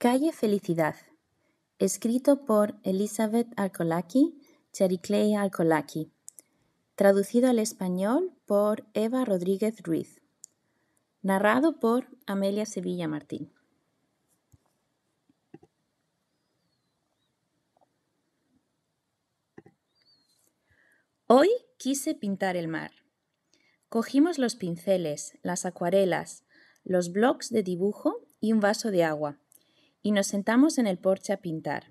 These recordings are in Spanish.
Calle Felicidad, escrito por Elizabeth Arcolaki, Charicleia Arcolaki, traducido al español por Eva Rodríguez Ruiz, narrado por Amelia Sevilla Martín. Hoy quise pintar el mar. Cogimos los pinceles, las acuarelas, los blocs de dibujo y un vaso de agua y nos sentamos en el porche a pintar.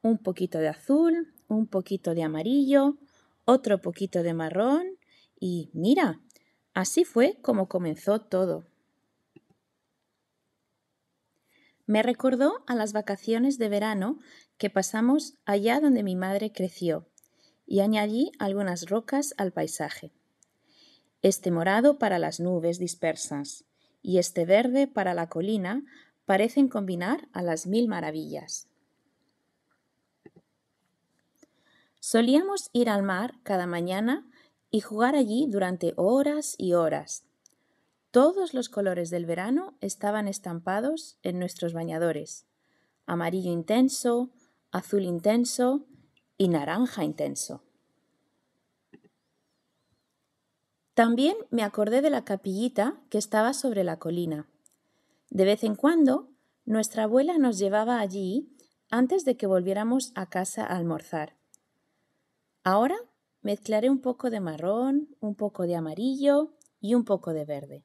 Un poquito de azul, un poquito de amarillo, otro poquito de marrón y mira, así fue como comenzó todo. Me recordó a las vacaciones de verano que pasamos allá donde mi madre creció y añadí algunas rocas al paisaje. Este morado para las nubes dispersas y este verde para la colina parecen combinar a las mil maravillas. Solíamos ir al mar cada mañana y jugar allí durante horas y horas. Todos los colores del verano estaban estampados en nuestros bañadores. Amarillo intenso, azul intenso y naranja intenso. También me acordé de la capillita que estaba sobre la colina. De vez en cuando, nuestra abuela nos llevaba allí antes de que volviéramos a casa a almorzar. Ahora mezclaré un poco de marrón, un poco de amarillo y un poco de verde.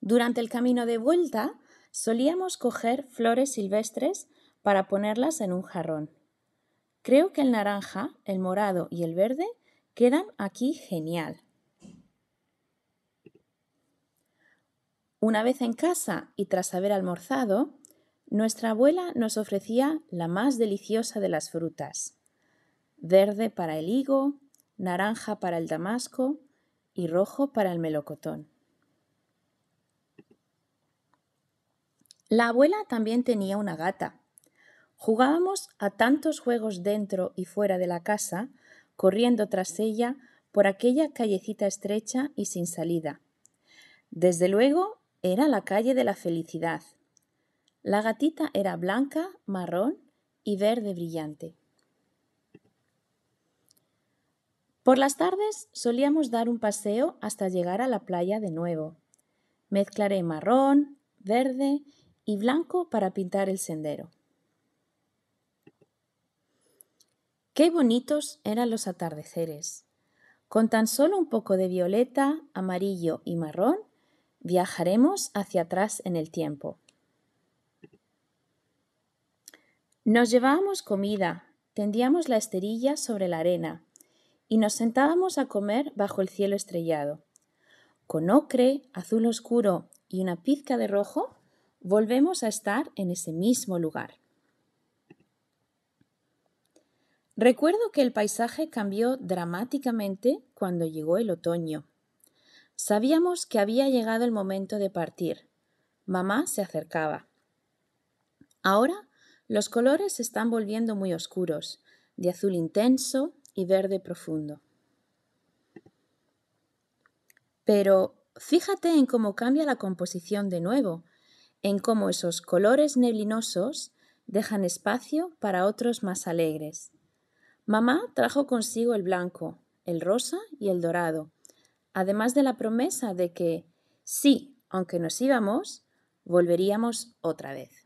Durante el camino de vuelta solíamos coger flores silvestres para ponerlas en un jarrón. Creo que el naranja, el morado y el verde quedan aquí genial. Una vez en casa y tras haber almorzado, nuestra abuela nos ofrecía la más deliciosa de las frutas, verde para el higo, naranja para el damasco y rojo para el melocotón. La abuela también tenía una gata. Jugábamos a tantos juegos dentro y fuera de la casa, corriendo tras ella por aquella callecita estrecha y sin salida. Desde luego era la calle de la felicidad. La gatita era blanca, marrón y verde brillante. Por las tardes solíamos dar un paseo hasta llegar a la playa de nuevo. Mezclaré marrón, verde y blanco para pintar el sendero. Qué bonitos eran los atardeceres. Con tan solo un poco de violeta, amarillo y marrón Viajaremos hacia atrás en el tiempo. Nos llevábamos comida, tendíamos la esterilla sobre la arena y nos sentábamos a comer bajo el cielo estrellado. Con ocre, azul oscuro y una pizca de rojo, volvemos a estar en ese mismo lugar. Recuerdo que el paisaje cambió dramáticamente cuando llegó el otoño. Sabíamos que había llegado el momento de partir. Mamá se acercaba. Ahora los colores se están volviendo muy oscuros, de azul intenso y verde profundo. Pero fíjate en cómo cambia la composición de nuevo, en cómo esos colores neblinosos dejan espacio para otros más alegres. Mamá trajo consigo el blanco, el rosa y el dorado, además de la promesa de que sí, aunque nos íbamos, volveríamos otra vez.